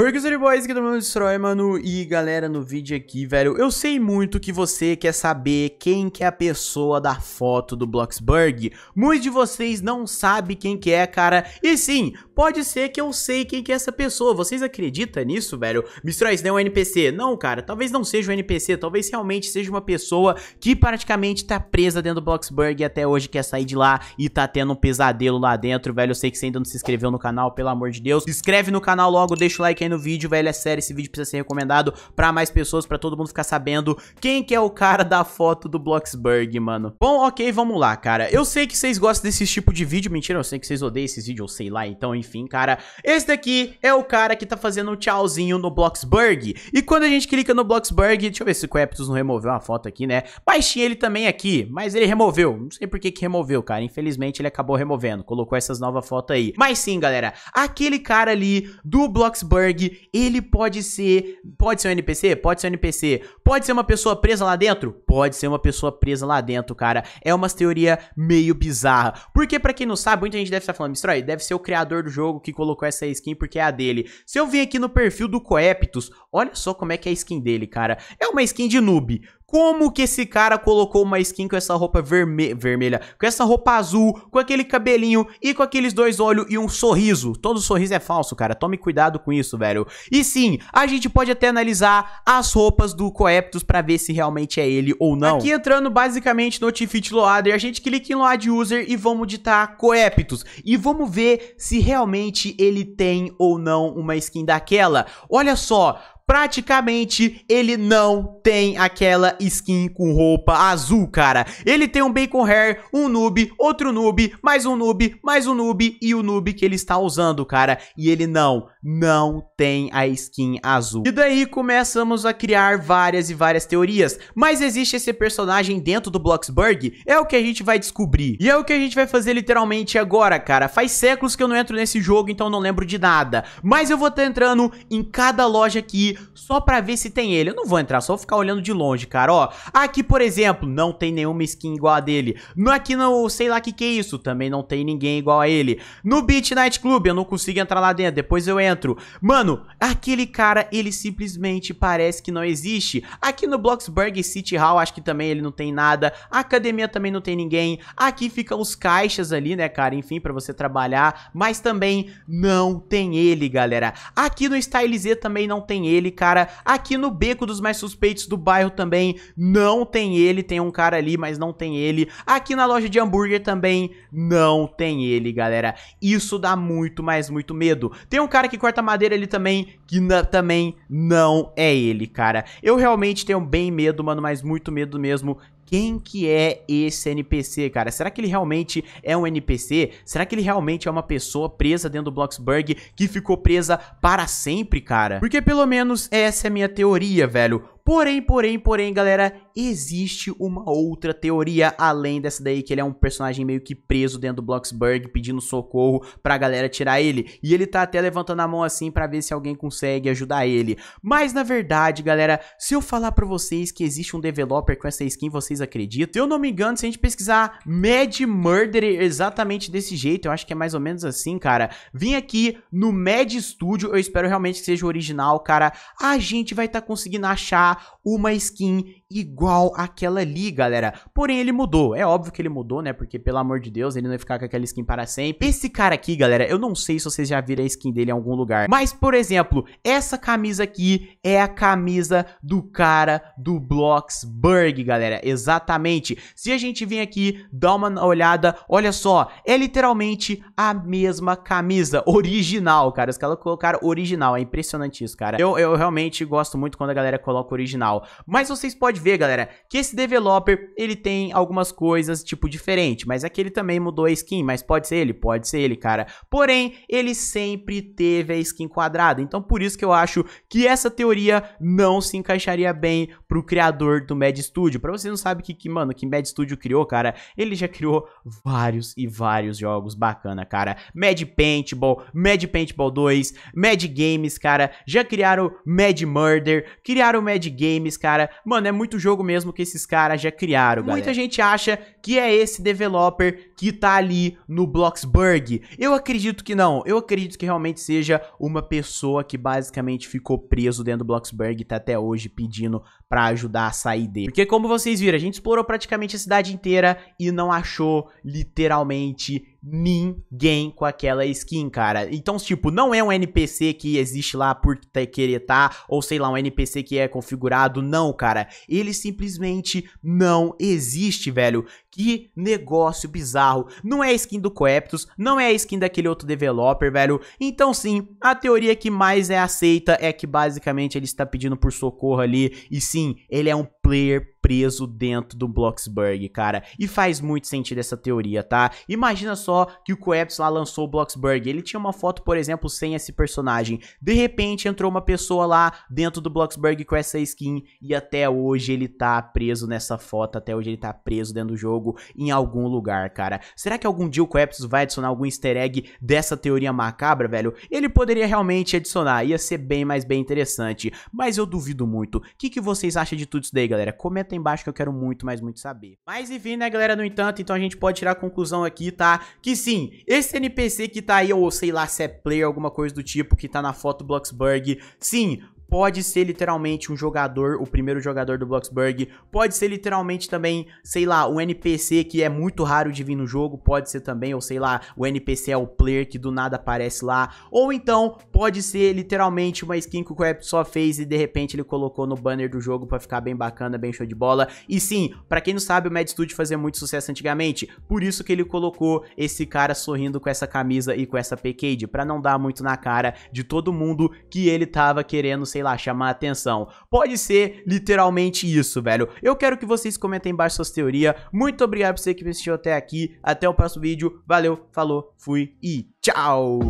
Orgazor Boys, que do é meu destrói, mano. E galera, no vídeo aqui, velho, eu sei muito que você quer saber quem que é a pessoa da foto do Bloxburg. Muitos de vocês não sabem quem que é, cara. E sim, pode ser que eu sei quem que é essa pessoa. Vocês acreditam nisso, velho? Destrói, isso não é um NPC. Não, cara, talvez não seja um NPC. Talvez realmente seja uma pessoa que praticamente tá presa dentro do Bloxburg e até hoje quer sair de lá e tá tendo um pesadelo lá dentro, velho. Eu sei que você ainda não se inscreveu no canal, pelo amor de Deus. Se inscreve no canal logo, deixa o like aí aí no vídeo, velho, é sério, esse vídeo precisa ser recomendado pra mais pessoas, pra todo mundo ficar sabendo quem que é o cara da foto do Bloxburg, mano. Bom, ok, vamos lá, cara. Eu sei que vocês gostam desse tipo de vídeo, mentira, eu sei que vocês odeiam esses vídeos, eu sei lá, então, enfim, cara. Esse daqui é o cara que tá fazendo um tchauzinho no Bloxburg. E quando a gente clica no Bloxburg, deixa eu ver se o Coeptus não removeu uma foto aqui, né? Mas tinha ele também aqui, mas ele removeu. Não sei por que que removeu, cara. Infelizmente, ele acabou removendo, colocou essas novas fotos aí. Mas sim, galera, aquele cara ali do Bloxburg ele pode ser, pode ser um NPC, pode ser um NPC, pode ser uma pessoa presa lá dentro, pode ser uma pessoa presa lá dentro, cara. É uma teoria meio bizarra. Porque para quem não sabe, muita gente deve estar falando, Mistroy, deve ser o criador do jogo que colocou essa skin porque é a dele. Se eu vim aqui no perfil do Coeptus, olha só como é que é a skin dele, cara. É uma skin de noob. Como que esse cara colocou uma skin com essa roupa verme vermelha, com essa roupa azul, com aquele cabelinho e com aqueles dois olhos e um sorriso? Todo sorriso é falso, cara. Tome cuidado com isso, velho. E sim, a gente pode até analisar as roupas do Coeptus para ver se realmente é ele ou não. Aqui entrando basicamente no Tifit Loader, a gente clica em Load User e vamos digitar Coeptus. E vamos ver se realmente ele tem ou não uma skin daquela. Olha só, praticamente ele não tem aquela skin com roupa azul, cara. Ele tem um Bacon Hair, um noob, outro noob, mais um noob, mais um noob e o noob que ele está usando, cara. E ele não não tem a skin azul. E daí começamos a criar várias e várias teorias. Mas existe esse personagem dentro do Bloxburg? É o que a gente vai descobrir. E é o que a gente vai fazer literalmente agora, cara. Faz séculos que eu não entro nesse jogo, então não lembro de nada. Mas eu vou estar tá entrando em cada loja aqui só pra ver se tem ele. Eu não vou entrar, só vou ficar olhando de longe, cara. Ó, aqui, por exemplo, não tem nenhuma skin igual a dele. No, aqui no, sei lá o que que é isso, também não tem ninguém igual a ele. No Beat Night Club, eu não consigo entrar lá dentro, depois eu entro dentro. Mano, aquele cara, ele simplesmente parece que não existe. Aqui no Bloxburg City Hall, acho que também ele não tem nada. A academia também não tem ninguém. Aqui ficam os caixas ali, né, cara? Enfim, pra você trabalhar. Mas também não tem ele, galera. Aqui no Style Z também não tem ele, cara. Aqui no Beco dos Mais Suspeitos do bairro também não tem ele. Tem um cara ali, mas não tem ele. Aqui na loja de hambúrguer também não tem ele, galera. Isso dá muito, mas muito medo. Tem um cara que que corta madeira ali também, que na, também não é ele, cara. Eu realmente tenho bem medo, mano, mas muito medo mesmo quem que é esse NPC, cara? Será que ele realmente é um NPC? Será que ele realmente é uma pessoa presa dentro do Bloxburg que ficou presa para sempre, cara? Porque pelo menos essa é a minha teoria, velho. Porém, porém, porém, galera, existe uma outra teoria além dessa daí, que ele é um personagem meio que preso dentro do Bloxburg, pedindo socorro pra galera tirar ele. E ele tá até levantando a mão assim para ver se alguém consegue ajudar ele. Mas na verdade, galera, se eu falar pra vocês que existe um developer com essa skin, vocês acreditam? Se eu não me engano, se a gente pesquisar Mad Murderer exatamente desse jeito, eu acho que é mais ou menos assim, cara. Vim aqui no Mad Studio, eu espero realmente que seja original, cara. A gente vai estar tá conseguindo achar uma skin igual aquela ali, galera. Porém, ele mudou. É óbvio que ele mudou, né? Porque, pelo amor de Deus, ele não ia ficar com aquela skin para sempre. Esse cara aqui, galera, eu não sei se vocês já viram a skin dele em algum lugar. Mas, por exemplo, essa camisa aqui é a camisa do cara do Bloxburg, galera. Exatamente. Se a gente vir aqui, dá uma olhada, olha só. É literalmente a mesma camisa. Original, cara. Os caras colocaram original. É impressionante isso, cara. Eu, eu realmente gosto muito quando a galera coloca original. Mas vocês podem pode ver, galera, que esse developer, ele tem algumas coisas, tipo, diferente. Mas aqui é ele também mudou a skin, mas pode ser ele? Pode ser ele, cara. Porém, ele sempre teve a skin quadrada. Então, por isso que eu acho que essa teoria não se encaixaria bem pro criador do Mad Studio. Pra você não sabe que, que mano, que Mad Studio criou, cara, ele já criou vários e vários jogos bacana, cara. Mad Paintball, Mad Paintball 2, Mad Games, cara. Já criaram Mad Murder, criaram Mad Games, cara. Mano, é muito muito jogo mesmo que esses caras já criaram, Muita galera. gente acha que é esse developer que tá ali no Bloxburg. Eu acredito que não. Eu acredito que realmente seja uma pessoa que basicamente ficou preso dentro do Bloxburg e tá até hoje pedindo para ajudar a sair dele. Porque como vocês viram, a gente explorou praticamente a cidade inteira e não achou literalmente ninguém com aquela skin, cara. Então, tipo, não é um NPC que existe lá por querer tá, ou sei lá, um NPC que é configurado, não, cara. Ele simplesmente não existe, velho. Que negócio bizarro. Não é a skin do Coeptus, não é a skin daquele outro developer, velho. Então, sim, a teoria que mais é aceita é que basicamente ele está pedindo por socorro ali, e sim, ele é um player preso dentro do Bloxburg, cara. E faz muito sentido essa teoria, tá? Imagina só que o Coeps lá lançou o Bloxburg. Ele tinha uma foto, por exemplo, sem esse personagem. De repente entrou uma pessoa lá dentro do Bloxburg com essa skin e até hoje ele tá preso nessa foto, até hoje ele tá preso dentro do jogo em algum lugar, cara. Será que algum dia o Coeps vai adicionar algum easter egg dessa teoria macabra, velho? Ele poderia realmente adicionar, ia ser bem mais bem interessante, mas eu duvido muito. O que, que vocês acham de tudo isso daí, galera? Comentem embaixo que eu quero muito, mas muito saber. Mas enfim, né, galera, no entanto, então a gente pode tirar a conclusão aqui, tá? Que sim, esse NPC que tá aí, ou sei lá se é player, alguma coisa do tipo, que tá na foto do Bloxburg, sim, pode ser literalmente um jogador, o primeiro jogador do Bloxburg, pode ser literalmente também, sei lá, um NPC que é muito raro de vir no jogo, pode ser também, ou sei lá, o NPC é o player que do nada aparece lá, ou então pode ser literalmente uma skin que o Crap só fez e de repente ele colocou no banner do jogo para ficar bem bacana, bem show de bola. E sim, para quem não sabe, o Mad Studio fazia muito sucesso antigamente, por isso que ele colocou esse cara sorrindo com essa camisa e com essa PKD, para não dar muito na cara de todo mundo que ele tava querendo ser sei lá, chamar atenção. Pode ser literalmente isso, velho. Eu quero que vocês comentem embaixo suas teorias. Muito obrigado por você que me assistiu até aqui. Até o próximo vídeo. Valeu, falou, fui e tchau!